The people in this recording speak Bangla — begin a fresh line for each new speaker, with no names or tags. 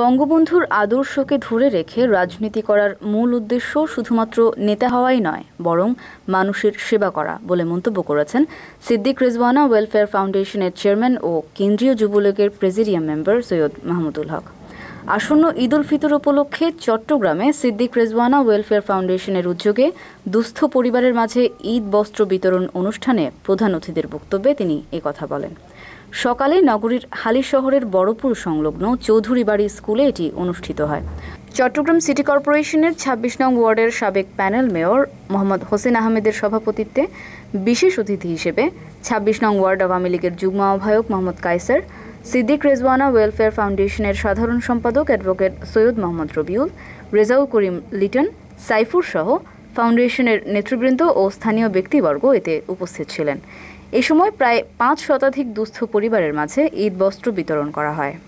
বঙ্গবন্ধুর আদর্শকে ধরে রেখে রাজনীতি করার মূল উদ্দেশ্য শুধুমাত্র নেতা হওয়াই নয় বরং মানুষের সেবা করা বলে মন্তব্য করেছেন সিদ্দিক রেজওয়ানা ওয়েলফেয়ার ফাউন্ডেশনের চেয়ারম্যান ও কেন্দ্রীয় যুবলীগের প্রেসিডিয়াম মেম্বার সৈয়দ মাহমুদুল হক আসন্ন ঈদ উল ফিতর উপলক্ষে চট্টগ্রামে সিদ্দিক রেজওয়ানা ওয়েলফেয়ার ফাউন্ডেশনের উদ্যোগে দুস্থ পরিবারের মাঝে ঈদ বস্ত্র বিতরণ অনুষ্ঠানে প্রধান অতিথিদের বক্তব্যে তিনি কথা বলেন সকালে নগরীর হালি শহরের বড়পুর সংলগ্ন চৌধুরী বাড়ি স্কুলে এটি অনুষ্ঠিত হয় চট্টগ্রাম সিটি কর্পোরেশনের ২৬ নং ওয়ার্ডের সাবেক প্যানেল মেয়র মোহাম্মদ হোসেন আহমেদের সভাপতিত্বে বিশেষ অতিথি হিসেবে ২৬ নং ওয়ার্ড আওয়ামী লীগের যুগ্ম আহ্বায়ক মোহাম্মদ কায়সার সিদ্দিক রেজওয়ানা ওয়েলফেয়ার ফাউন্ডেশনের সাধারণ সম্পাদক অ্যাডভোকেট সৈয়দ মোহাম্মদ রবিউল রেজাউল করিম লিটন সাইফুর সহ ফাউন্ডেশনের নেতৃবৃন্দ ও স্থানীয় ব্যক্তিবর্গ এতে উপস্থিত ছিলেন এ সময় প্রায় পাঁচ শতাধিক দুস্থ পরিবারের মাঝে ঈদ বস্ত্র বিতরণ করা হয়